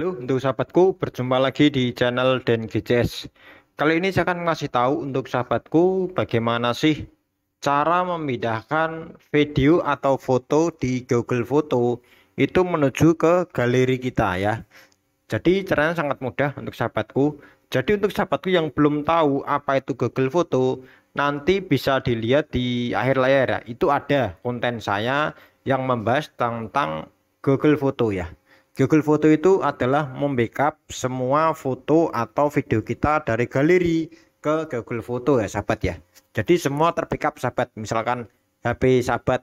Halo untuk sahabatku, berjumpa lagi di channel Dan GCS. Kali ini saya akan ngasih tahu untuk sahabatku bagaimana sih cara memindahkan video atau foto di Google Foto itu menuju ke galeri kita ya. Jadi caranya sangat mudah untuk sahabatku. Jadi untuk sahabatku yang belum tahu apa itu Google Foto, nanti bisa dilihat di akhir layar ya. Itu ada konten saya yang membahas tentang Google Foto ya. Google Foto itu adalah membackup semua foto atau video kita dari galeri ke Google Foto ya sahabat ya. Jadi semua terbackup sahabat. Misalkan HP sahabat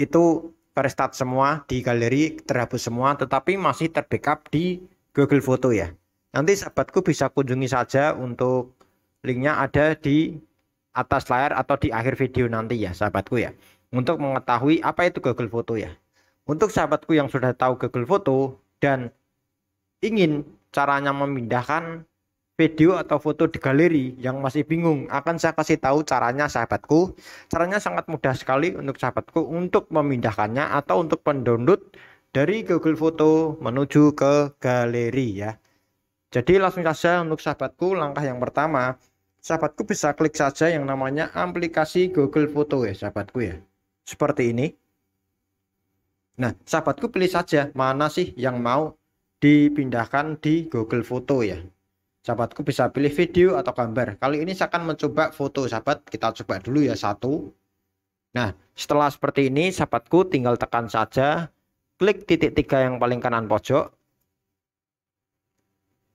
itu restart semua di galeri terhapus semua tetapi masih terbackup di Google Foto ya. Nanti sahabatku bisa kunjungi saja untuk linknya ada di atas layar atau di akhir video nanti ya sahabatku ya. Untuk mengetahui apa itu Google Foto ya. Untuk sahabatku yang sudah tahu Google Foto dan ingin caranya memindahkan video atau foto di galeri yang masih bingung akan saya kasih tahu caranya sahabatku caranya sangat mudah sekali untuk sahabatku untuk memindahkannya atau untuk mendownload dari Google Foto menuju ke galeri ya jadi langsung saja untuk sahabatku langkah yang pertama sahabatku bisa klik saja yang namanya aplikasi Google Foto ya sahabatku ya seperti ini Nah, sahabatku pilih saja mana sih yang mau dipindahkan di Google Foto ya. Sahabatku bisa pilih video atau gambar. Kali ini saya akan mencoba foto sahabat. Kita coba dulu ya satu. Nah, setelah seperti ini sahabatku tinggal tekan saja. Klik titik tiga yang paling kanan pojok.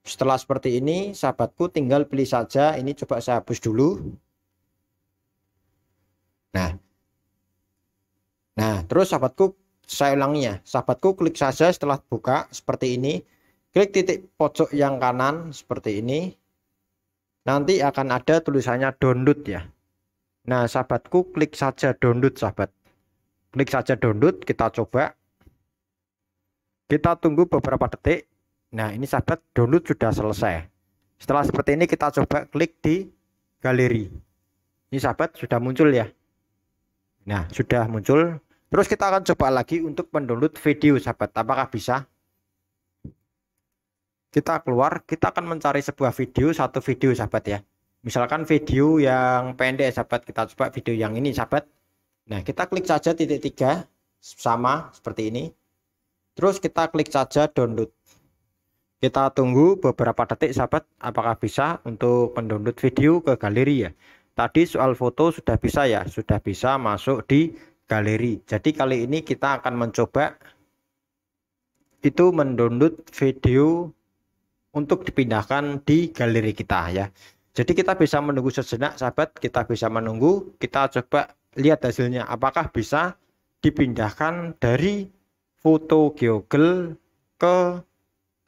Setelah seperti ini sahabatku tinggal pilih saja. Ini coba saya hapus dulu. Nah, nah terus sahabatku saya ya sahabatku klik saja setelah buka seperti ini. Klik titik pojok yang kanan seperti ini. Nanti akan ada tulisannya download ya. Nah, sahabatku klik saja download sahabat. Klik saja download, kita coba. Kita tunggu beberapa detik. Nah, ini sahabat download sudah selesai. Setelah seperti ini kita coba klik di galeri. Ini sahabat sudah muncul ya. Nah, sudah muncul Terus kita akan coba lagi untuk mendownload video sahabat. Apakah bisa? Kita keluar, kita akan mencari sebuah video, satu video sahabat ya. Misalkan video yang pendek sahabat, kita coba video yang ini sahabat. Nah, kita klik saja titik tiga sama seperti ini. Terus kita klik saja download. Kita tunggu beberapa detik sahabat apakah bisa untuk mendownload video ke galeri ya. Tadi soal foto sudah bisa ya, sudah bisa masuk di galeri. Jadi kali ini kita akan mencoba itu mendownload video untuk dipindahkan di galeri kita ya. Jadi kita bisa menunggu sejenak sahabat, kita bisa menunggu, kita coba lihat hasilnya apakah bisa dipindahkan dari foto Google ke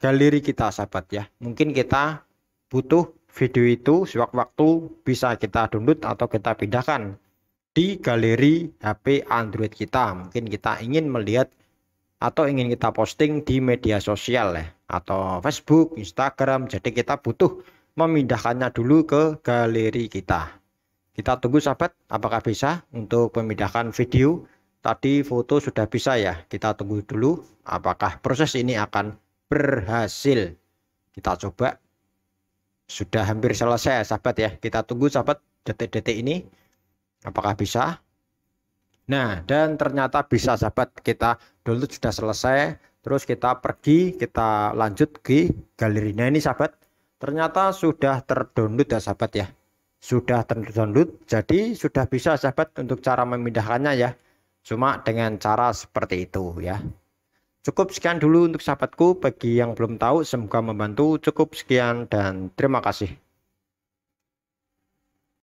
galeri kita sahabat ya. Mungkin kita butuh video itu sewaktu-waktu bisa kita download atau kita pindahkan di galeri HP Android kita. Mungkin kita ingin melihat atau ingin kita posting di media sosial ya, atau Facebook, Instagram. Jadi kita butuh memindahkannya dulu ke galeri kita. Kita tunggu sahabat apakah bisa untuk memindahkan video. Tadi foto sudah bisa ya. Kita tunggu dulu apakah proses ini akan berhasil. Kita coba. Sudah hampir selesai sahabat ya. Kita tunggu sahabat detik-detik ini Apakah bisa? Nah, dan ternyata bisa sahabat kita download sudah selesai, terus kita pergi, kita lanjut ke galerinya ini sahabat. Ternyata sudah terdownload ya sahabat ya. Sudah terdownload, jadi sudah bisa sahabat untuk cara memindahkannya ya. Cuma dengan cara seperti itu ya. Cukup sekian dulu untuk sahabatku. Bagi yang belum tahu, semoga membantu. Cukup sekian dan terima kasih.